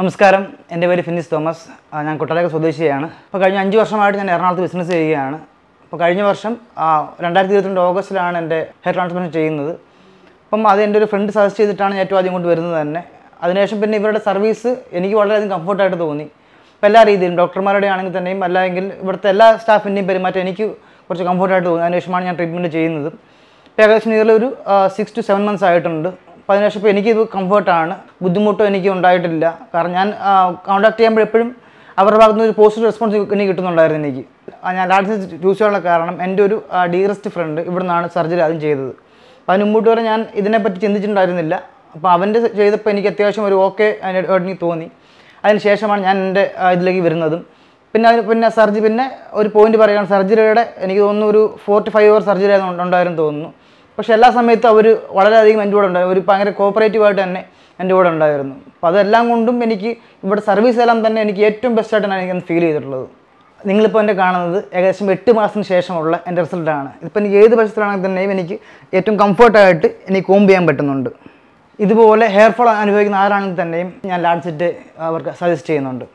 നമസ്കാരം എൻ്റെ പേര് ഫിനിസ് തോമസ് ഞാൻ കുട്ടനാട് സ്വദേശിയാണ് ഇപ്പോൾ കഴിഞ്ഞ അഞ്ച് വർഷമായിട്ട് ഞാൻ എറണാകുളത്ത് ബിസിനസ് ചെയ്യുകയാണ് അപ്പോൾ കഴിഞ്ഞ വർഷം രണ്ടായിരത്തി ഇരുപത്തിരണ്ട് ഓഗസ്റ്റിലാണ് എൻ്റെ ഹെയർ ട്രാൻസ്പ്ലാന്റ് ചെയ്യുന്നത് അപ്പം അത് എൻ്റെ ഒരു ഫ്രണ്ട് സജസ്റ്റ് ചെയ്തിട്ടാണ് ഞാൻ ഏറ്റവും ആദ്യം കൊണ്ട് വരുന്നത് തന്നെ അതിനുശേഷം പിന്നെ ഇവരുടെ സർവീസ് എനിക്ക് വളരെയധികം കംഫർട്ടായിട്ട് തോന്നി അപ്പോൾ എല്ലാ രീതിയിലും ഡോക്ടർമാരുടെ ആണെങ്കിൽ തന്നെയും അല്ലെങ്കിൽ ഇവിടുത്തെ എല്ലാ സ്റ്റാഫിൻ്റെയും പെരുമാറ്റം എനിക്ക് കുറച്ച് കംഫർട്ടായിട്ട് തോന്നി അതിനുശേഷമാണ് ഞാൻ ട്രീറ്റ്മെൻറ്റ് ചെയ്യുന്നത് ഏകദേശം ഇതിലൊരു ഒരു സിക്സ് ടു സെവൻ മന്ത്സ് ആയിട്ടുണ്ട് പതിനേഴ് ലക്ഷം എനിക്കിത് കംഫർട്ടാണ് ബുദ്ധിമുട്ടും എനിക്ക് ഉണ്ടായിട്ടില്ല കാരണം ഞാൻ കോൺടാക്ട് ചെയ്യുമ്പോൾ എപ്പോഴും അവരുടെ ഭാഗത്തു നിന്ന് ഒരു പോസിറ്റീവ് റെസ്പോൺസ് എനിക്ക് കിട്ടുന്നുണ്ടായിരുന്നു എനിക്ക് ഞാൻ ലാഡ്സ് ചൂസ് ചെയ്യാനുള്ള കാരണം എൻ്റെ ഒരു ഡിയറസ്റ്റ് ഫ്രണ്ട് ഇവിടെ നിന്നാണ് സർജറി ആദ്യം ചെയ്തത് അപ്പോൾ അതിന് മുമ്പോട്ട് വരെ ഞാൻ ഇതിനെപ്പറ്റി ചിന്തിച്ചിട്ടുണ്ടായിരുന്നില്ല അപ്പോൾ അവൻ്റെ ചെയ്തപ്പോൾ എനിക്ക് അത്യാവശ്യം ഒരു ഓക്കെ എനിക്ക് തോന്നി അതിന് ശേഷമാണ് ഞാൻ എൻ്റെ ഇതിലേക്ക് വരുന്നതും പിന്നെ അതിന് പിന്നെ സർജറി പിന്നെ ഒരു പോയിന്റ് പറയുകയാണ് സർജറിയുടെ എനിക്ക് തോന്നുന്നു ഒരു forty to five hour surgery ഉണ്ടായിരുന്നു തോന്നുന്നു പക്ഷേ എല്ലാ സമയത്തും അവർ വളരെയധികം എൻ്റെ കൂടെ ഉണ്ടായിരുന്നു ഒരു ഭയങ്കര കോപ്പറേറ്റീവായിട്ട് തന്നെ എൻ്റെ കൂടെ ഉണ്ടായിരുന്നു അപ്പോൾ അതെല്ലാം കൊണ്ടും എനിക്ക് ഇവിടെ സർവീസ് എല്ലാം തന്നെ എനിക്ക് ഏറ്റവും ബെസ്റ്റായിട്ടാണ് എനിക്ക് ഫീൽ ചെയ്തിട്ടുള്ളത് നിങ്ങളിപ്പോൾ എൻ്റെ കാണുന്നത് ഏകദേശം എട്ട് മാസത്തിന് ശേഷമുള്ള എൻ്റെ റിസൾട്ടാണ് ഇപ്പം എനിക്ക് ഏത് പക്ഷത്തിലാണെങ്കിൽ തന്നെയും എനിക്ക് ഏറ്റവും കംഫർട്ടായിട്ട് എനിക്ക് കോംബ് ചെയ്യാൻ പറ്റുന്നുണ്ട് ഇതുപോലെ ഹെയർ ഫോൾ അനുഭവിക്കുന്ന ആരാണെങ്കിൽ തന്നെയും ഞാൻ ലാഡ്സിറ്റ് അവർക്ക് സജസ്റ്റ് ചെയ്യുന്നുണ്ട്